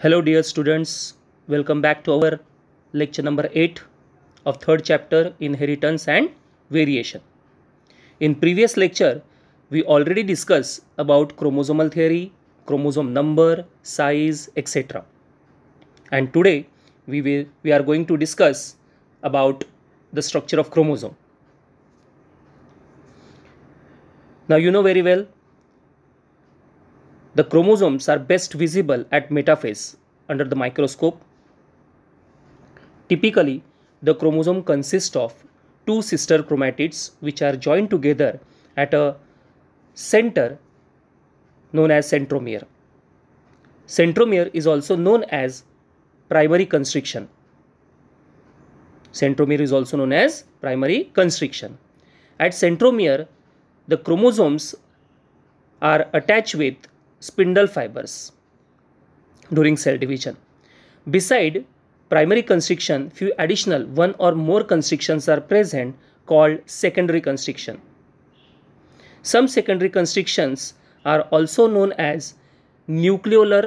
Hello dear students, welcome back to our lecture number 8 of third chapter Inheritance and Variation. In previous lecture, we already discussed about chromosomal theory, chromosome number, size, etc. And today, we, will, we are going to discuss about the structure of chromosome. Now you know very well the chromosomes are best visible at metaphase under the microscope. Typically, the chromosome consists of two sister chromatids which are joined together at a center known as centromere. Centromere is also known as primary constriction. Centromere is also known as primary constriction. At centromere, the chromosomes are attached with spindle fibers during cell division. Beside primary constriction, few additional one or more constrictions are present called secondary constriction. Some secondary constrictions are also known as nucleolar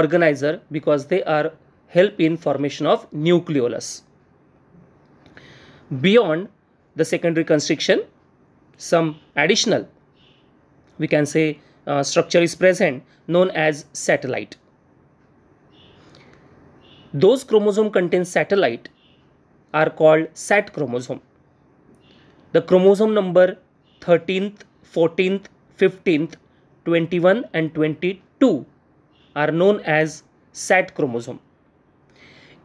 organizer because they are help in formation of nucleolus. Beyond the secondary constriction, some additional, we can say uh, structure is present known as satellite. Those chromosome contain satellite are called sat chromosome. The chromosome number 13th, 14th, 15th, 21 and 22 are known as sat chromosome.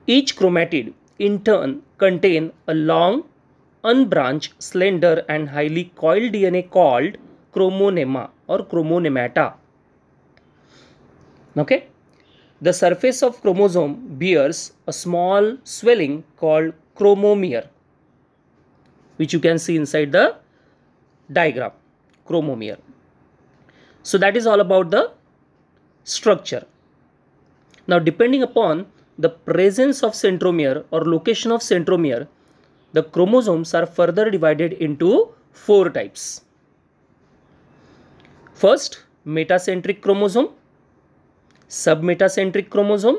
Each chromatid in turn contain a long, unbranched, slender and highly coiled DNA called chromonema or chromonemata. Okay. The surface of chromosome bears a small swelling called chromomere which you can see inside the diagram chromomere. So that is all about the structure. Now depending upon the presence of centromere or location of centromere, the chromosomes are further divided into four types. First, metacentric chromosome, submetacentric chromosome,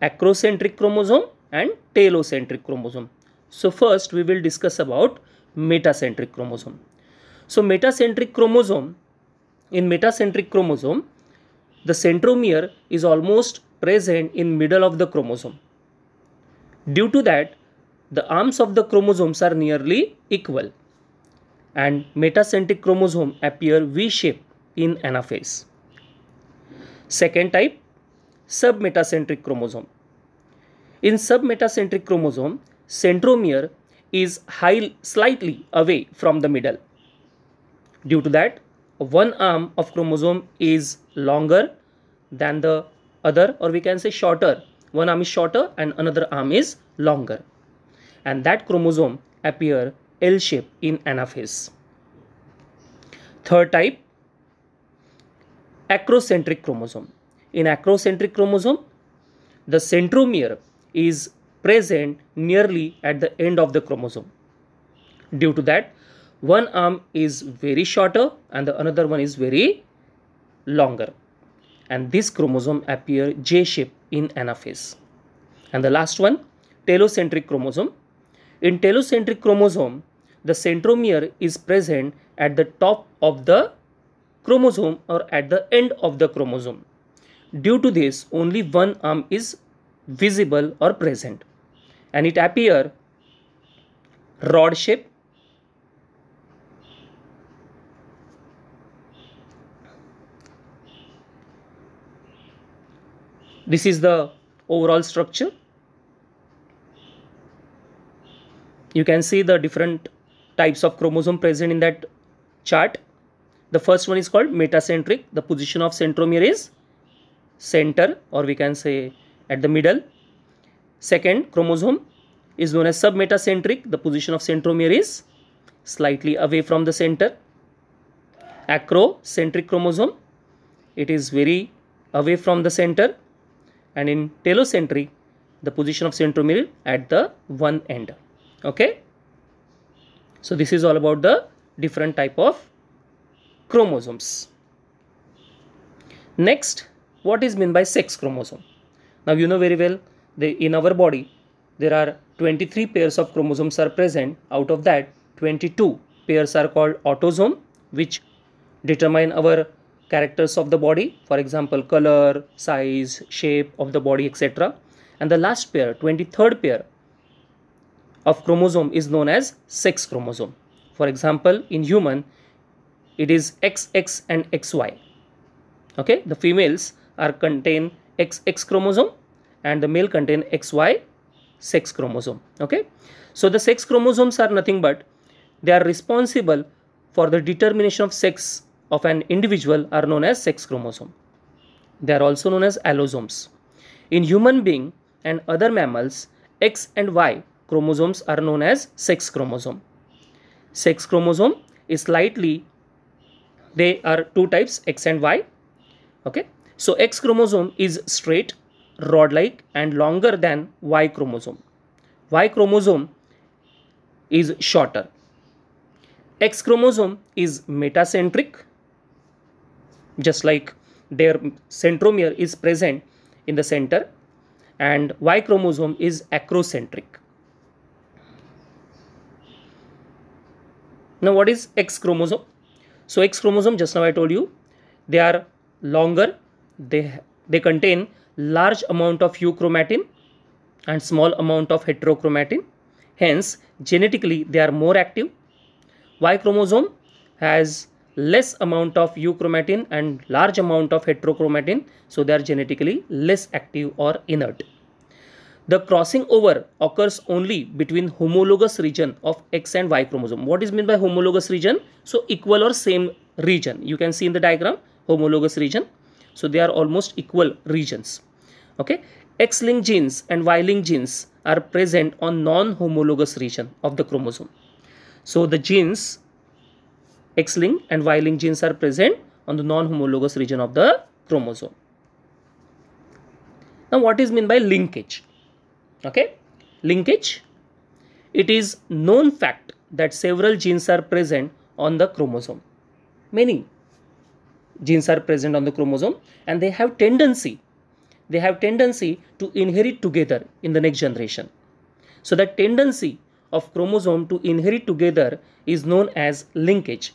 acrocentric chromosome and talocentric chromosome. So first we will discuss about metacentric chromosome. So metacentric chromosome, in metacentric chromosome, the centromere is almost present in middle of the chromosome. Due to that, the arms of the chromosomes are nearly equal and metacentric chromosome appear V-shaped in anaphase. Second type, submetacentric chromosome. In submetacentric chromosome, centromere is high, slightly away from the middle. Due to that, one arm of chromosome is longer than the other or we can say shorter. One arm is shorter and another arm is longer. And that chromosome appear L shape in anaphase. Third type, acrocentric chromosome. In acrocentric chromosome, the centromere is present nearly at the end of the chromosome. Due to that, one arm is very shorter and the another one is very longer. And this chromosome appear J-shape in anaphase. And the last one, telocentric chromosome. In telocentric chromosome, the centromere is present at the top of the chromosome or at the end of the chromosome. Due to this, only one arm is visible or present and it appear rod shape this is the overall structure you can see the different types of chromosome present in that chart. The first one is called metacentric. The position of centromere is center or we can say at the middle. Second chromosome is known as submetacentric. The position of centromere is slightly away from the center. Acrocentric chromosome, it is very away from the center. And in telocentric, the position of centromere at the one end. Okay. So this is all about the different type of chromosomes. Next, what is meant by sex chromosome? Now you know very well, they, in our body, there are 23 pairs of chromosomes are present. Out of that, 22 pairs are called autosome, which determine our characters of the body. For example, color, size, shape of the body, etc. And the last pair, 23rd pair, of chromosome is known as sex chromosome. For example, in human, it is XX and XY. Okay, the females are contain XX chromosome and the male contain XY sex chromosome. Okay, so the sex chromosomes are nothing but they are responsible for the determination of sex of an individual are known as sex chromosome. They are also known as allosomes. In human being and other mammals, X and Y chromosomes are known as sex chromosome. Sex chromosome is slightly, they are two types X and Y. Okay. So X chromosome is straight, rod-like and longer than Y chromosome. Y chromosome is shorter. X chromosome is metacentric, just like their centromere is present in the center and Y chromosome is acrocentric. Now what is X chromosome? So X chromosome just now I told you they are longer they they contain large amount of euchromatin and small amount of heterochromatin hence genetically they are more active y chromosome has less amount of euchromatin and large amount of heterochromatin so they are genetically less active or inert the crossing over occurs only between homologous region of X and Y chromosome. What is meant by homologous region? So equal or same region. You can see in the diagram homologous region. So they are almost equal regions. Okay. X-linked genes and Y-linked genes are present on non-homologous region of the chromosome. So the genes X-linked and Y-linked genes are present on the non-homologous region of the chromosome. Now what is meant by linkage? Okay, linkage. It is known fact that several genes are present on the chromosome. Many genes are present on the chromosome and they have tendency they have tendency to inherit together in the next generation. So that tendency of chromosome to inherit together is known as linkage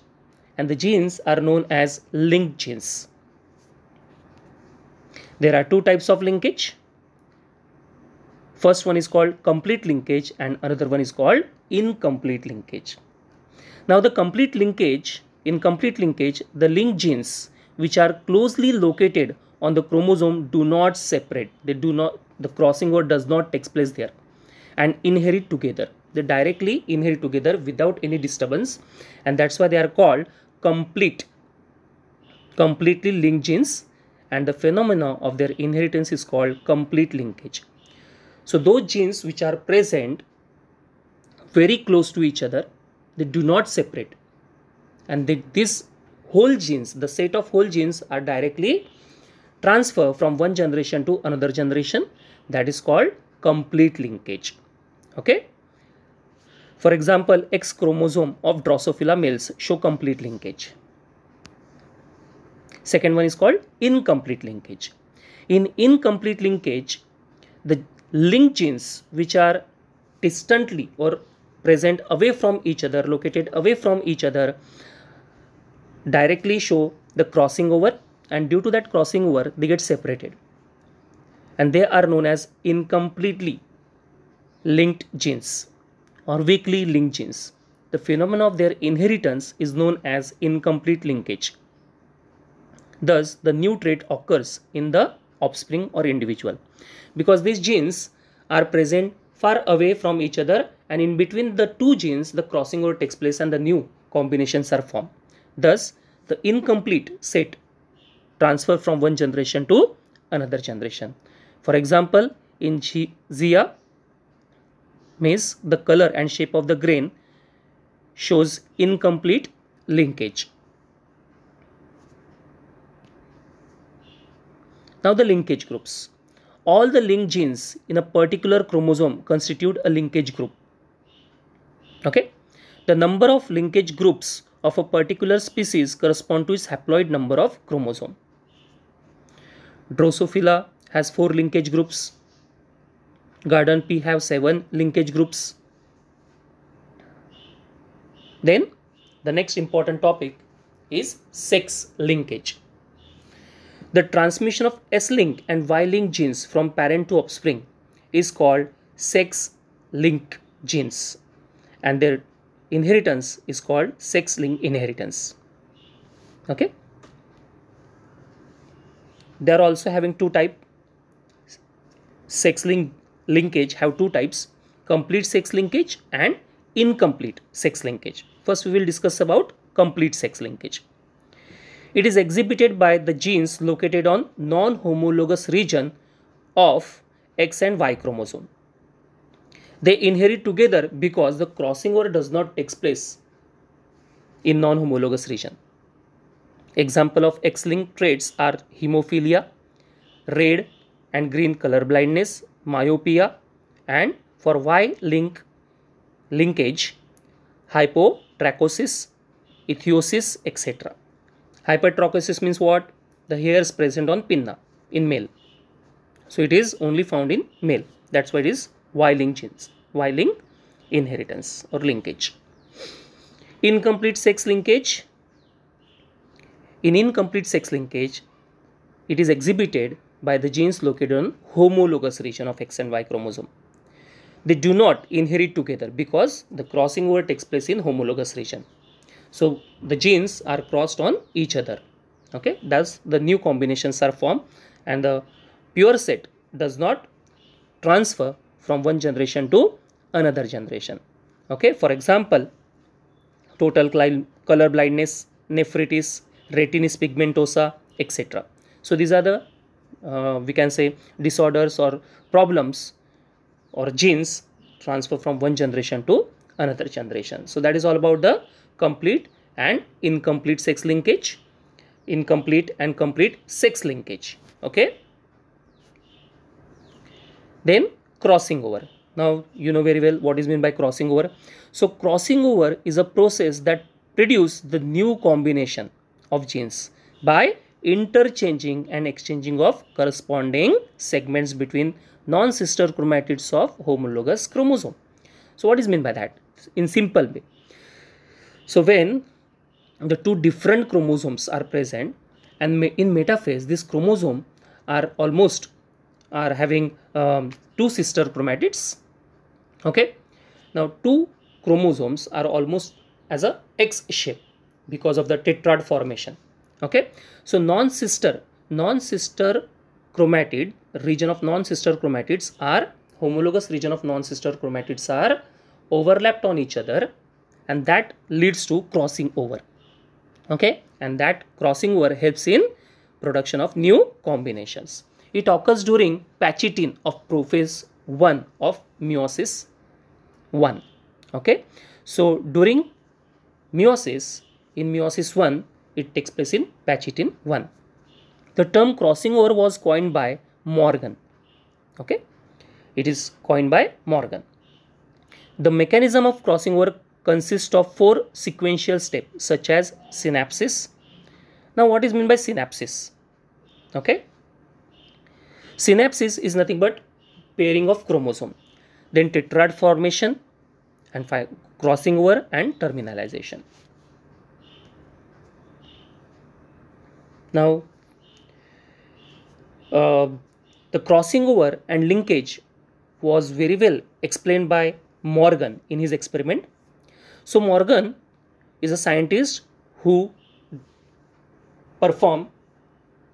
and the genes are known as linked genes. There are two types of linkage. First one is called complete linkage and another one is called incomplete linkage. Now the complete linkage, in complete linkage, the link genes which are closely located on the chromosome do not separate. They do not, the crossing over does not take place there and inherit together. They directly inherit together without any disturbance and that's why they are called complete, completely linked genes and the phenomena of their inheritance is called complete linkage. So those genes which are present very close to each other, they do not separate. And they, this whole genes, the set of whole genes are directly transfer from one generation to another generation. That is called complete linkage. Okay. For example, X chromosome of Drosophila males show complete linkage. Second one is called incomplete linkage. In incomplete linkage, the linked genes which are distantly or present away from each other, located away from each other, directly show the crossing over and due to that crossing over they get separated and they are known as incompletely linked genes or weakly linked genes. The phenomenon of their inheritance is known as incomplete linkage. Thus, the new trait occurs in the offspring or individual because these genes are present far away from each other and in between the two genes the crossing over takes place and the new combinations are formed thus the incomplete set transfer from one generation to another generation for example in Zia maize the color and shape of the grain shows incomplete linkage Now the linkage groups. All the linked genes in a particular chromosome constitute a linkage group. Okay. The number of linkage groups of a particular species correspond to its haploid number of chromosome. Drosophila has 4 linkage groups. Garden pea have 7 linkage groups. Then the next important topic is sex linkage. The transmission of S-link and Y-link genes from parent to offspring is called sex-linked genes and their inheritance is called sex-linked inheritance. Okay. They are also having two type. Sex link linkage have two types, complete sex linkage and incomplete sex linkage. First we will discuss about complete sex linkage. It is exhibited by the genes located on non-homologous region of X and Y chromosome. They inherit together because the crossing over does not take place in non-homologous region. Example of X-linked traits are hemophilia, red and green color blindness, myopia and for Y-link linkage, hypotrachosis, ethiosis, etc. Hypertrichosis means what? The hairs present on pinna in male. So it is only found in male. That's why it is Weiling genes, Weiling inheritance or linkage. Incomplete sex linkage. In incomplete sex linkage, it is exhibited by the genes located on homologous region of X and Y chromosome. They do not inherit together because the crossing over takes place in homologous region. So the genes are crossed on each other. Okay, thus the new combinations are formed and the pure set does not transfer from one generation to another generation. Okay, for example, total color blindness, nephritis, retinitis pigmentosa, etc. So these are the uh, we can say disorders or problems or genes transfer from one generation to another generation. So that is all about the complete and incomplete sex linkage incomplete and complete sex linkage okay then crossing over now you know very well what is meant by crossing over so crossing over is a process that produce the new combination of genes by interchanging and exchanging of corresponding segments between non-sister chromatids of homologous chromosome so what is meant by that in simple way so when the two different chromosomes are present and in metaphase this chromosome are almost are having um, two sister chromatids okay now two chromosomes are almost as a x shape because of the tetrad formation okay so non-sister non-sister chromatid region of non-sister chromatids are homologous region of non-sister chromatids are overlapped on each other and that leads to crossing over okay and that crossing over helps in production of new combinations it occurs during pachytin of prophase 1 of meiosis 1 okay so during meiosis in meiosis 1 it takes place in pachytin 1 the term crossing over was coined by morgan okay it is coined by morgan the mechanism of crossing over consists of four sequential steps such as synapses. Now what is meant by synapses? Okay. Synapses is nothing but pairing of chromosome. Then tetrad formation and crossing over and terminalization. Now uh, the crossing over and linkage was very well explained by Morgan in his experiment so Morgan is a scientist who perform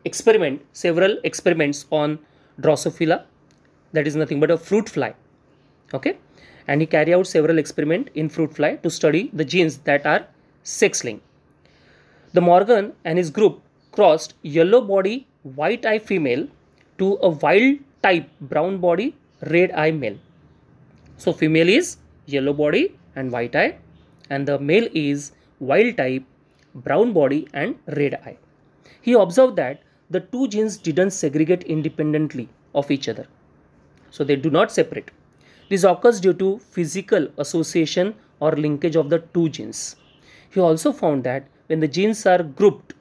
experiment several experiments on Drosophila that is nothing but a fruit fly okay and he carry out several experiment in fruit fly to study the genes that are sex linked. The Morgan and his group crossed yellow body white eye female to a wild type brown body red eye male. So female is yellow body and white eye and the male is wild type, brown body and red eye. He observed that the two genes didn't segregate independently of each other. So they do not separate. This occurs due to physical association or linkage of the two genes. He also found that when the genes are grouped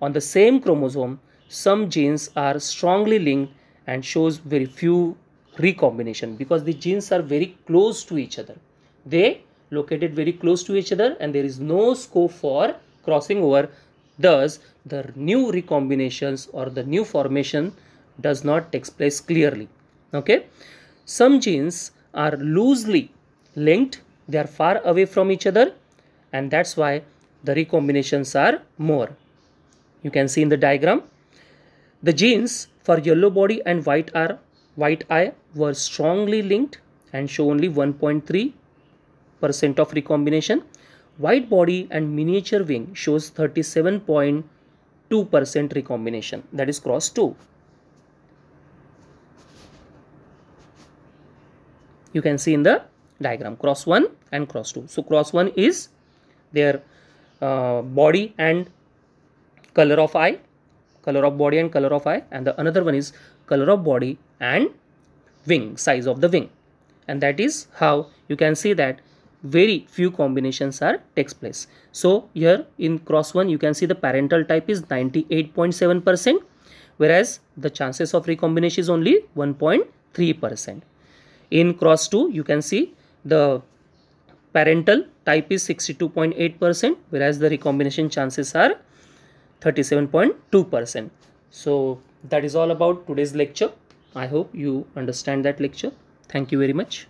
on the same chromosome, some genes are strongly linked and shows very few recombination because the genes are very close to each other. They located very close to each other and there is no scope for crossing over. Thus, the new recombinations or the new formation does not take place clearly. Okay. Some genes are loosely linked. They are far away from each other and that's why the recombinations are more. You can see in the diagram. The genes for yellow body and white are white eye were strongly linked and show only 1.3 percent of recombination. White body and miniature wing shows 37.2% recombination that is cross 2. You can see in the diagram cross 1 and cross 2. So cross 1 is their uh, body and color of eye, color of body and color of eye and the another one is color of body and wing size of the wing and that is how you can see that very few combinations are takes place. So here in cross 1 you can see the parental type is 98.7% whereas the chances of recombination is only 1.3%. In cross 2 you can see the parental type is 62.8% whereas the recombination chances are 37.2%. So that is all about today's lecture. I hope you understand that lecture. Thank you very much.